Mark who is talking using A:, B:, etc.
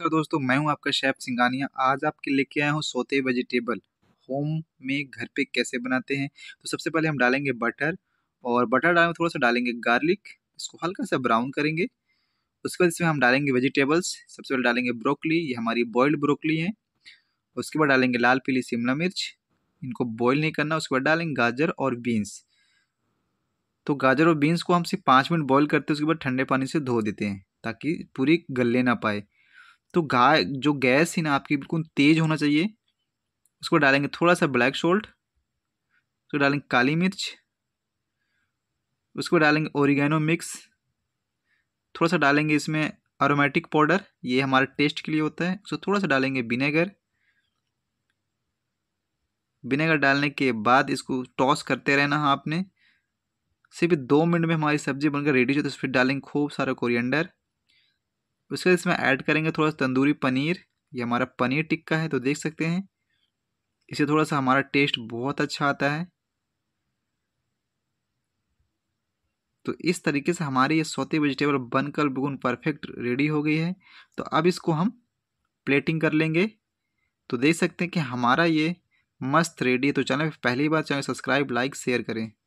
A: नमस्कार तो दोस्तों मैं हूं आपका शेफ सिंगानिया आज आपके लेके आया हूं सोते वेजिटेबल होम में घर पे कैसे बनाते हैं तो सबसे पहले हम डालेंगे बटर और बटर डालने में थोड़ा सा डालेंगे गार्लिक इसको हल्का सा ब्राउन करेंगे उसके बाद इसमें हम डालेंगे वेजिटेबल्स सबसे पहले डालेंगे ब्रोकली ये हमारी बॉयल्ड ब्रोकली है उसके बाद डालेंगे लाल पीली शिमला मिर्च इनको बॉयल नहीं करना उसके बाद डालेंगे गाजर और बीन्स तो गाजर और बीन्स को हम सिर्फ पाँच मिनट बॉयल करते हैं उसके बाद ठंडे पानी से धो देते हैं ताकि पूरी गले ना पाए तो गाय जो गैस है ना आपकी बिल्कुल तेज़ होना चाहिए उसको डालेंगे थोड़ा सा ब्लैक सोल्ट उसको डालेंगे काली मिर्च उसको डालेंगे ओरिगेनो मिक्स थोड़ा सा डालेंगे इसमें अरोमेटिक पाउडर ये हमारे टेस्ट के लिए होता है उसको थोड़ा सा डालेंगे विनेगर विनेगर डालने के बाद इसको टॉस करते रहना हाँ आपने सिर्फ दो मिनट में हमारी सब्ज़ी बनकर रेडी हो तो फिर डालेंगे खूब सारा कोरिएंडर उसके बाद इसमें ऐड करेंगे थोड़ा सा तंदूरी पनीर ये हमारा पनीर टिक्का है तो देख सकते हैं इसे थोड़ा सा हमारा टेस्ट बहुत अच्छा आता है तो इस तरीके से हमारी ये सौते वेजिटेबल बनकर बिल्कुल परफेक्ट रेडी हो गई है तो अब इसको हम प्लेटिंग कर लेंगे तो देख सकते हैं कि हमारा ये मस्त रेडी है तो चैनल पहली बार चैनल तो सब्सक्राइब लाइक शेयर करें